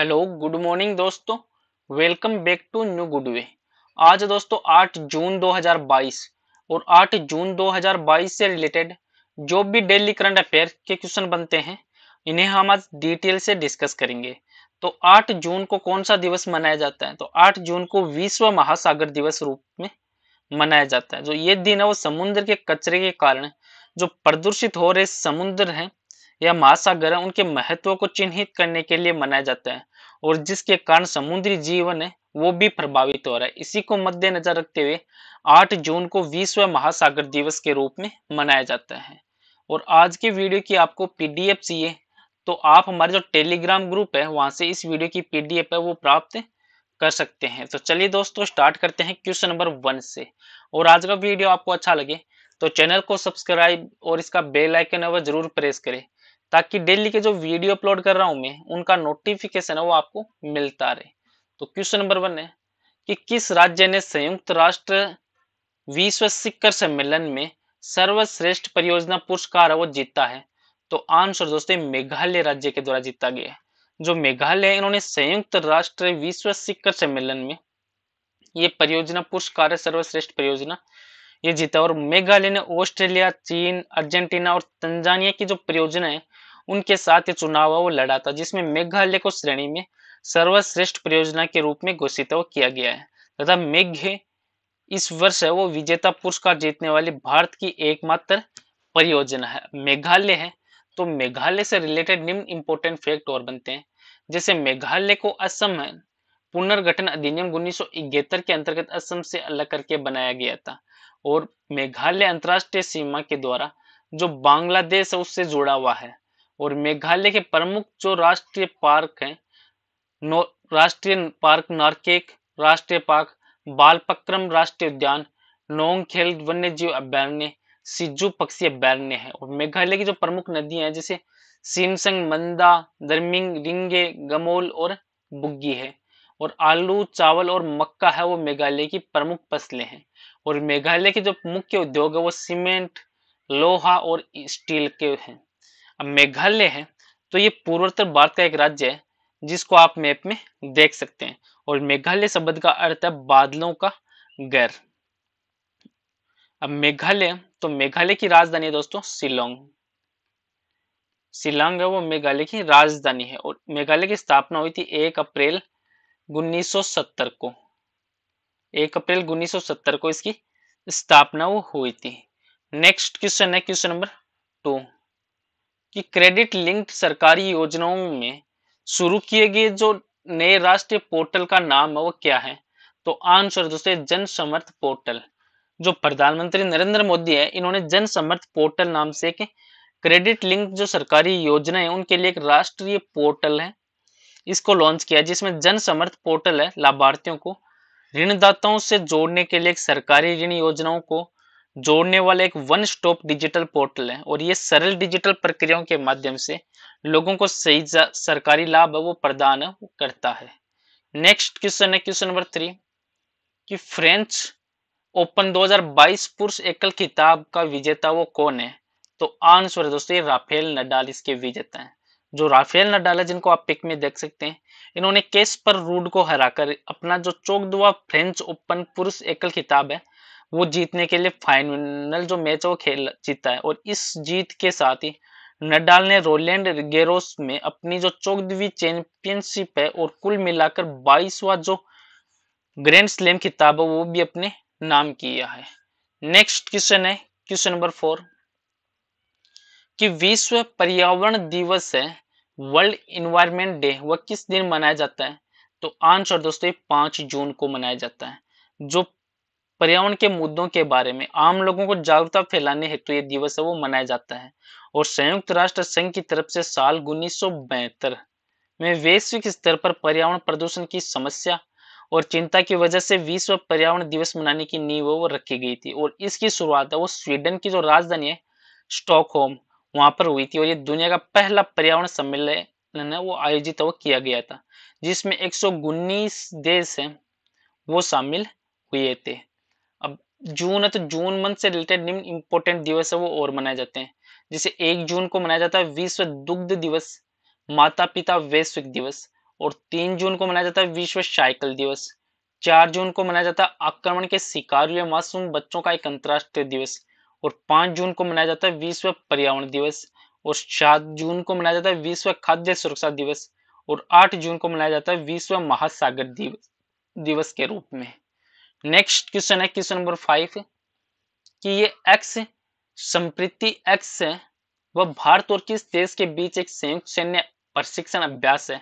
hello good morning दोस्तों welcome back to new good way आज दोस्तों 8 जून 2022 और 8 जून 2022 से रिलेटेड जो भी डेली करंट अफेयर के क्वेश्चन बनते हैं इन्हें हम आज डिटेल से डिस्कस करेंगे तो 8 जून को कौन सा दिवस मनाया जाता है तो 8 जून को विश्व महासागर दिवस रूप में मनाया जाता है जो ये दिन है वो समुद्र के कचरे के कारण जो प्रदूषित हो रहे समुद्र हैं या महासागर है उनके महत्व को चिन्हित करने के लिए मनाया जाता है और जिसके कारण समुद्री जीवन है वो भी प्रभावित हो रहा है इसी को मद्देनजर रखते हुए 8 जून को विश्व महासागर दिवस के रूप में मनाया जाता है और आज की वीडियो की आपको पीडीएफ चाहिए तो आप हमारे जो टेलीग्राम ग्रुप है वहां से इस वीडियो की पीडीएफ है वो प्राप्त कर सकते हैं तो चलिए दोस्तों स्टार्ट करते हैं क्वेश्चन नंबर वन से और आज का वीडियो आपको अच्छा लगे तो चैनल को सब्सक्राइब और इसका बेल आइकन है जरूर प्रेस करें ताकि डेली के जो वीडियो अपलोड कर रहा हूं मैं उनका नोटिफिकेशन है वो आपको मिलता रहे तो क्वेश्चन नंबर वन है कि किस राज्य ने संयुक्त राष्ट्र विश्व शिखर सम्मेलन में सर्वश्रेष्ठ परियोजना पुरस्कार वो जीता है तो आंसर दोस्तों मेघालय राज्य के द्वारा जीता गया है जो मेघालय इन्होंने संयुक्त राष्ट्र विश्व शिखर सम्मेलन में ये परियोजना पुरस्कार है सर्वश्रेष्ठ परियोजना ये जीता और मेघालय ने ऑस्ट्रेलिया चीन अर्जेंटीना और तंजानिया की जो परियोजना है उनके साथ ये चुनाव वो लड़ा था जिसमें मेघालय को श्रेणी में सर्वश्रेष्ठ परियोजना के रूप में घोषित किया गया है तथा मेघ इस वर्ष है वो विजेता पुरस्कार जीतने वाली भारत की एकमात्र परियोजना है मेघालय है तो मेघालय से रिलेटेड निम्न इंपोर्टेंट फैक्ट और बनते हैं जैसे मेघालय को असम पुनर्गठन अधिनियम उन्नीस के अंतर्गत असम से अलग करके बनाया गया था और मेघालय अंतर्राष्ट्रीय सीमा के द्वारा जो बांग्लादेश है उससे जुड़ा हुआ है और मेघालय के प्रमुख जो राष्ट्रीय पार्क हैं राष्ट्रीय पार्क नार्केक राष्ट्रीय पार्क बालपक्रम राष्ट्रीय उद्यान नोंगखेल वन्य जीव अभ्यारण्य सिजू पक्षी अभ्यारण्य है और मेघालय की जो प्रमुख नदियां हैं जैसे सिमसंग मंदा दर्मिंग रिंगे गमोल और बुग्गी है और आलू चावल और मक्का है वो मेघालय की प्रमुख फसलें हैं और मेघालय के जो मुख्य उद्योग है वो सीमेंट लोहा और स्टील के हैं अब मेघालय है तो ये पूर्वोत्तर भारत का एक राज्य है जिसको आप मैप में देख सकते हैं और मेघालय शब्द का अर्थ है बादलों का घर अब मेघालय तो मेघालय की राजधानी है दोस्तों शिलोंग शिलोंग है वो मेघालय की राजधानी है और मेघालय की स्थापना हुई थी एक अप्रैल 1970 को एक अप्रैल 1970 को इसकी स्थापना वो हुई थी नेक्स्ट क्वेश्चन है क्वेश्चन नंबर टू कि क्रेडिट लिंक्ड सरकारी योजनाओं में शुरू किए गए जो नए राष्ट्रीय पोर्टल का नाम है वो क्या है तो आंसर दोस्तों जन समर्थ पोर्टल जो प्रधानमंत्री नरेंद्र मोदी है इन्होंने जन समर्थ पोर्टल नाम से क्रेडिट लिंक जो सरकारी योजना है उनके लिए एक राष्ट्रीय पोर्टल है इसको लॉन्च किया जिसमें जन समर्थ पोर्टल है लाभार्थियों को ऋणदाताओं से जोड़ने के लिए एक सरकारी ऋण योजनाओं को जोड़ने वाला एक वन स्टॉप डिजिटल पोर्टल है और ये सरल डिजिटल प्रक्रियाओं के माध्यम से लोगों को सही सरकारी लाभ है वो प्रदान करता है नेक्स्ट क्वेश्चन है क्वेश्चन नंबर थ्री कि फ्रेंच ओपन 2022 पुरुष एकल किताब का विजेता वो कौन है तो आंसर है दोस्तों ये राफेल नडाल इसके विजेता हैं जो राफेल नडाल है जिनको आप पिक में देख सकते हैं इन्होंने केस पर रूड को हराकर अपना जो चौक दुआ फ्रेंच ओपन पुरुष एकल खिताब है वो जीतने के लिए फाइनल जो मैच है वो खेल जीता है और इस जीत के साथ ही नडाल ने रोलैंड गेरोस में अपनी जो चौदहवीं चैंपियनशिप है और कुल मिलाकर बाईसवा जो ग्रैंड स्लैम खिताब है वो भी अपने नाम किया है नेक्स्ट क्वेश्चन है क्वेश्चन नंबर फोर कि विश्व पर्यावरण दिवस है वर्ल्ड इन्वायरमेंट डे वह किस दिन मनाया जाता है तो आंसर दोस्तों पांच जून को मनाया जाता है जो पर्यावरण के मुद्दों के बारे में आम लोगों को जागरूकता फैलाने हेतु तो ये दिवस है वो मनाया जाता है और संयुक्त राष्ट्र संघ की तरफ से साल उन्नीस में वैश्विक स्तर पर पर्यावरण प्रदूषण की समस्या और चिंता की वजह से विश्व पर्यावरण दिवस मनाने की नींव वो रखी गई थी और इसकी शुरुआत है वो स्वीडन की जो राजधानी है स्टॉकहोम वहां पर हुई थी और ये दुनिया का पहला पर्यावरण सम्मेलन है वो आयोजित तो किया गया था जिसमें एक देश है वो शामिल हुए थे अब जून है तो जून मंथ से रिलेटेड निम्न इम्पोर्टेंट दिवस है वो और मनाए जाते हैं जैसे एक जून को मनाया जाता है विश्व दुग्ध दिवस माता पिता वैश्विक दिवस और तीन जून को मनाया जाता है विश्व साइकिल दिवस चार जून को मनाया जाता है आक्रमण के शिकार हुए मासूम बच्चों का एक अंतर्राष्ट्रीय दिवस और पांच जून को मनाया जाता है विश्व पर्यावरण दिवस और सात जून को मनाया जाता है विश्व खाद्य सुरक्षा दिवस और आठ जून को मनाया जाता है विश्व महासागर दिवस दिवस के रूप में नेक्स्ट क्वेश्चन है क्वेश्चन नंबर फाइव कि ये एक्स संप्रति एक्स है वह भारत और किस देश के बीच एक संयुक्त सैन्य प्रशिक्षण अभ्यास है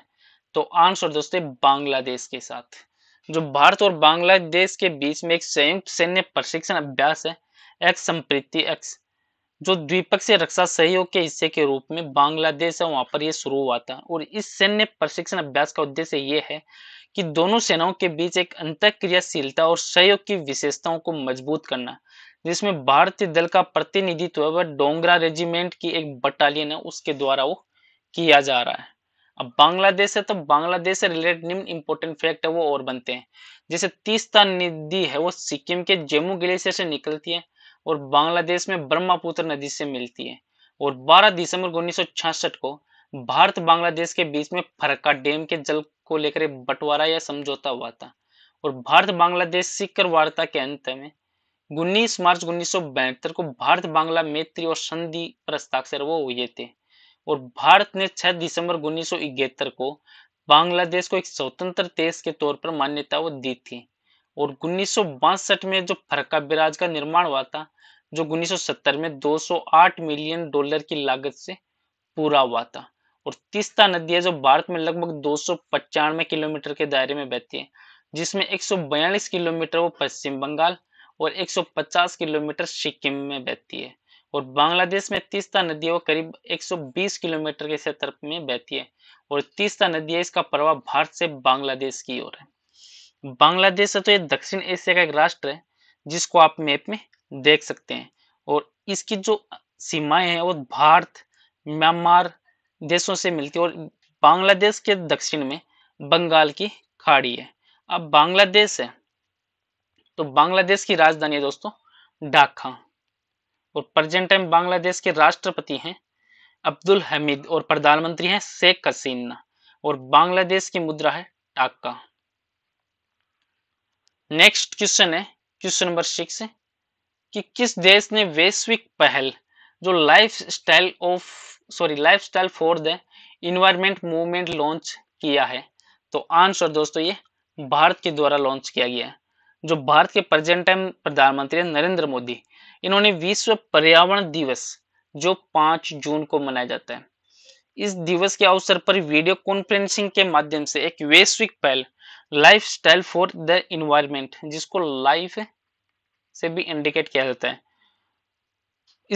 तो आंसर दोस्तों बांग्लादेश के साथ जो भारत और बांग्लादेश के बीच में एक संयुक्त सैन्य प्रशिक्षण अभ्यास है एक्स संप्रीति एक्स जो द्विपक्षीय रक्षा सहयोग के हिस्से के रूप में बांग्लादेश है वहां पर यह शुरू हुआ था और इस सैन्य प्रशिक्षण अभ्यास का उद्देश्य ये है कि दोनों सेनाओं के बीच एक अंतर क्रियाशीलता और सहयोग की विशेषताओं को मजबूत करना जिसमें भारतीय दल का प्रतिनिधित्व व डोंगरा रेजिमेंट की एक बटालियन है उसके द्वारा वो किया जा रहा है अब बांग्लादेश है तो बांग्लादेश से रिलेटेड निम्न इंपोर्टेंट फैक्ट है वो और बनते हैं जैसे तीस्ता नदी है वो सिक्किम के जम्मू ग्लेशियर से निकलती है और बांग्लादेश में ब्रह्मपुत्र नदी से मिलती है और 12 दिसंबर 1966 को भारत बांग्लादेश के बीच में फरक्का डैम के जल को लेकर बंटवारा या समझौता हुआ था और भारत बांग्लादेश सिक्कर वार्ता के अंत में उन्नीस मार्च उन्नीस को भारत बांग्ला मैत्री और संधि पर हस्ताक्षर वो हुए थे और भारत ने 6 दिसंबर उन्नीस को बांग्लादेश को एक स्वतंत्र देश के तौर पर मान्यता वो दी थी और उन्नीस में जो फरक्का बिराज का निर्माण हुआ था जो 1970 में 208 मिलियन डॉलर की लागत से पूरा हुआ था और तीस्ता नदी है जो भारत में लगभग दो सौ किलोमीटर के दायरे में बहती है जिसमें 142 किलोमीटर वो पश्चिम बंगाल और 150 किलोमीटर सिक्किम में बहती है और बांग्लादेश में तीस्ता नदी वो करीब 120 किलोमीटर के क्षेत्र में बहती है और तीस्ता नदी इसका प्रवाह भारत से बांग्लादेश की ओर है बांग्लादेश है तो ये दक्षिण एशिया का एक राष्ट्र है जिसको आप मैप में देख सकते हैं और इसकी जो सीमाएं हैं वो भारत म्यांमार देशों से मिलती है और बांग्लादेश के दक्षिण में बंगाल की खाड़ी है अब बांग्लादेश है तो बांग्लादेश की राजधानी है दोस्तों ढाका और प्रेजेंट टाइम बांग्लादेश के राष्ट्रपति हैं अब्दुल हमीद और प्रधानमंत्री हैं शेख हसीना और बांग्लादेश की मुद्रा है टाका नेक्स्ट क्वेश्चन है क्वेश्चन नंबर सिक्स कि किस देश ने वैश्विक पहल जो life style of sorry life style for the environment movement launch किया है तो आंसर दोस्तों ये भारत के द्वारा लॉन्च किया गया है जो भारत के प्रेजेंट टाइम प्रधानमंत्री नरेंद्र मोदी इन्होंने विश्व पर्यावरण दिवस जो पांच जून को मनाया जाता है इस दिवस के अवसर पर वीडियो कॉन्फ्रेंसिंग के माध्यम से एक वैश्विक पहल life style for the environment जिसको लाइफ से भी इंडिकेट किया जाता है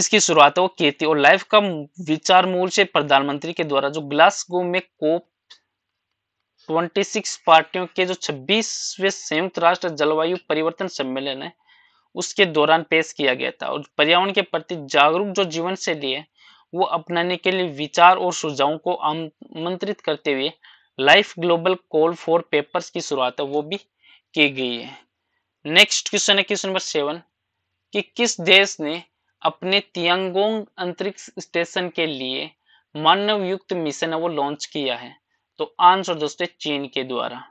इसकी शुरुआत वो की थी और लाइफ का विचार मूल से प्रधानमंत्री के द्वारा जो ग्लासगो में कोप 26 पार्टियों के जो 26वें संयुक्त राष्ट्र जलवायु परिवर्तन सम्मेलन है उसके दौरान पेश किया गया था और पर्यावरण के प्रति जागरूक जो जीवन से लिए वो अपनाने के लिए विचार और सुझावों को आमंत्रित करते हुए life global call for papers की शुरुआत है वो भी की गई है नेक्स्ट क्वेश्चन है क्वेश्चन नंबर सेवन कि किस देश ने अपने तियांगोंग अंतरिक्ष स्टेशन के लिए मानव युक्त मिशन है वो लॉन्च किया है तो आंसर दोस्तों चीन के द्वारा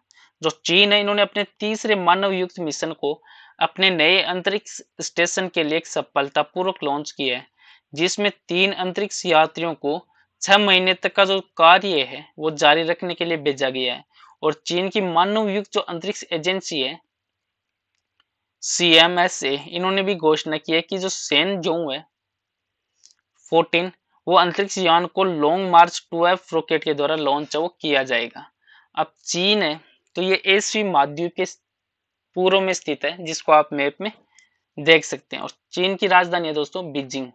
जो चीन है इन्होंने अपने तीसरे मानव युक्त मिशन को अपने नए अंतरिक्ष स्टेशन के लिए सफलतापूर्वक लॉन्च किया है जिसमें तीन अंतरिक्ष यात्रियों को छह महीने तक का जो कार्य है वो जारी रखने के लिए भेजा गया है और चीन की मानव युक्त जो अंतरिक्ष एजेंसी है सीएमएसए इन्होंने भी घोषणा की है कि जो सेन जो है फोर्टीन वो अंतरिक्ष यान को long march two F rocket के द्वारा लॉन्च वो किया जाएगा अब चीन है तो ये एसवी महाद्वीप के पूर्व में स्थित है जिसको आप मैप में देख सकते हैं और चीन की राजधानी है दोस्तों बीजिंग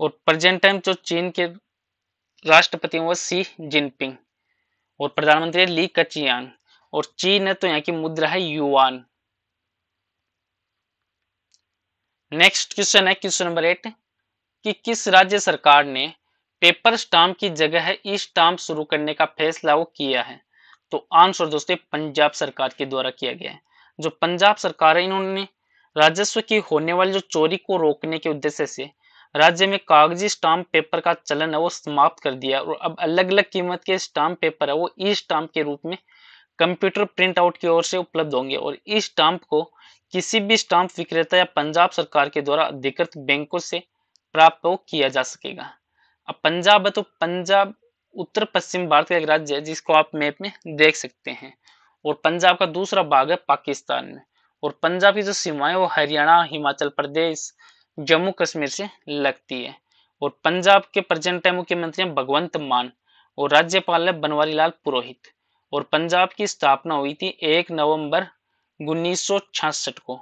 और प्रेजेंट टाइम जो चीन के राष्ट्रपति हैं वो सी जिनपिंग और प्रधानमंत्री है ली कचियांग और चीन है तो यहाँ की मुद्रा है युआन नेक्स्ट क्वेश्चन है क्वेश्चन नंबर एट कि किस राज्य सरकार ने पेपर स्टाम्प की जगह ई स्टाम्प शुरू करने का फैसला वो किया है तो आंसर दोस्तों पंजाब सरकार के द्वारा किया गया है जो पंजाब सरकार है इन्होंने राजस्व की होने वाली जो चोरी को रोकने के उद्देश्य से राज्य में कागजी स्टाम्प पेपर का चलन है वो समाप्त कर दिया और अब अलग अलग कीमत के स्टाम्प पेपर है वो ई स्टाम्प के रूप में कंप्यूटर प्रिंट आउट की ओर से उपलब्ध होंगे और ई स्टाम्प को किसी भी स्टाम्प विक्रेता या पंजाब सरकार के द्वारा अधिकृत बैंकों से प्राप्त हो किया जा सकेगा अब पंजाब है तो पंजाब उत्तर पश्चिम भारत का एक राज्य है जिसको आप मैप में देख सकते हैं और पंजाब का दूसरा भाग है पाकिस्तान में और पंजाब की जो सीमाएं वो हरियाणा हिमाचल प्रदेश जम्मू कश्मीर से लगती है और पंजाब के प्रेजेंट टाइम मुख्यमंत्री हैं भगवंत मान और राज्यपाल है बनवारी लाल पुरोहित और पंजाब की स्थापना हुई थी एक नवंबर उन्नीस को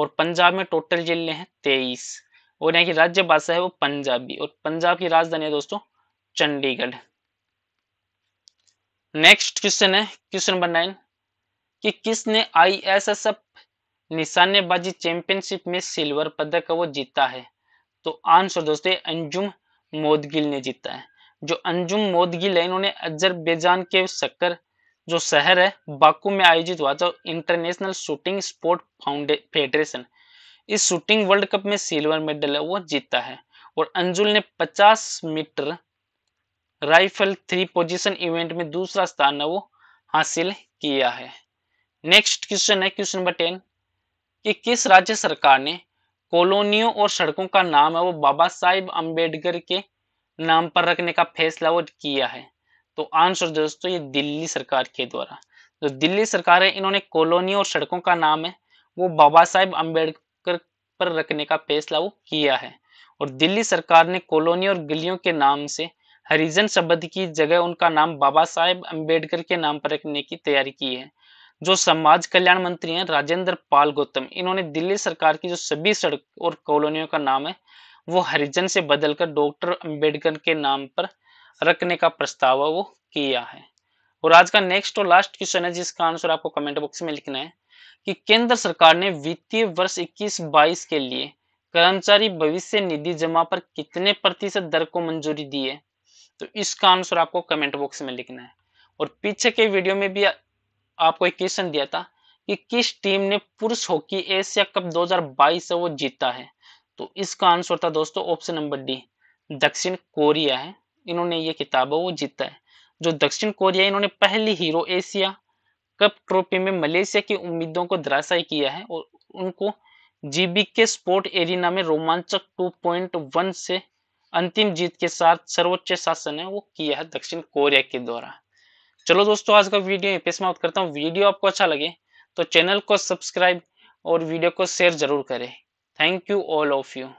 और पंजाब में टोटल जिले हैं तेईस और यहाँ की राज्य भाषा है वो पंजाबी और पंजाब की राजधानी है दोस्तों चंडीगढ़ नेक्स्ट क्वेश्चन है क्वेश्चन नंबर नाइन कि किसने आईएसएसएफ निशानेबाजी चैंपियनशिप में सिल्वर पदक वो जीता है तो आंसर दोस्तों अंजुम मोदगिल ने जीता है जो अंजुम मोदगिल है इन्होंने अजरबैजान के शक्कर जो शहर है बाकू में आयोजित हुआ था इंटरनेशनल शूटिंग स्पोर्ट फेडरेशन इस शूटिंग वर्ल्ड कप में सिल्वर मेडल है वो जीता है और अंजुल ने 50 metre rifle three position event में दूसरा स्थान वो हासिल किया है नेक्स्ट क्वेश्चन है क्वेश्चन नंबर टेन कि किस राज्य सरकार ने कॉलोनियों और सड़कों का नाम है वो बाबा साहेब अम्बेडकर के नाम पर रखने का फैसला वो किया है तो आंसर दोस्तों ये दिल्ली सरकार के द्वारा जो दिल्ली सरकार है इन्होंने कॉलोनी और सड़कों का नाम है वो बाबा साहेब अम्बेडकर पर रखने का फैसला वो किया है और दिल्ली सरकार ने कॉलोनी और गलियों के नाम से हरिजन शब्द की जगह उनका नाम बाबा साहेब अम्बेडकर के नाम पर रखने की तैयारी की है जो समाज कल्याण मंत्री हैं राजेंद्र पाल गौतम इन्होंने दिल्ली सरकार की जो सभी सड़क और कॉलोनियों का नाम है वो हरिजन से बदलकर डॉक्टर अंबेडकर के नाम पर रखने का प्रस्ताव वो किया है और आज का नेक्स्ट और लास्ट क्वेश्चन है जिसका आंसर आपको कमेंट बॉक्स में लिखना है कि केंद्र सरकार ने वित्तीय वर्ष इक्कीस बाईस के लिए कर्मचारी भविष्य निधि जमा पर कितने प्रतिशत दर को मंजूरी दी है तो इसका आंसर आपको कमेंट बॉक्स में लिखना है और पीछे के वीडियो में भी आपको एक क्वेश्चन दिया था कि किस टीम ने पुरुष हॉकी एशिया कप 2022 से वो जीता है तो इसका आंसर था दोस्तों ऑप्शन नंबर डी दक्षिण कोरिया है इन्होंने ये किताब वो जीता है जो दक्षिण कोरिया इन्होंने पहली हीरो एशिया कप ट्रॉफी में मलेशिया की उम्मीदों को धराशायी किया है और उनको जीबी के स्पोर्ट एरिना में रोमांचक 2.1 से अंतिम जीत के साथ सर्वोच्च शासन है वो किया है दक्षिण कोरिया के द्वारा चलो दोस्तों आज का वीडियो यहाँ पे समाप्त करता हूँ वीडियो आपको अच्छा लगे तो चैनल को सब्सक्राइब और वीडियो को शेयर जरूर करें thank you all of you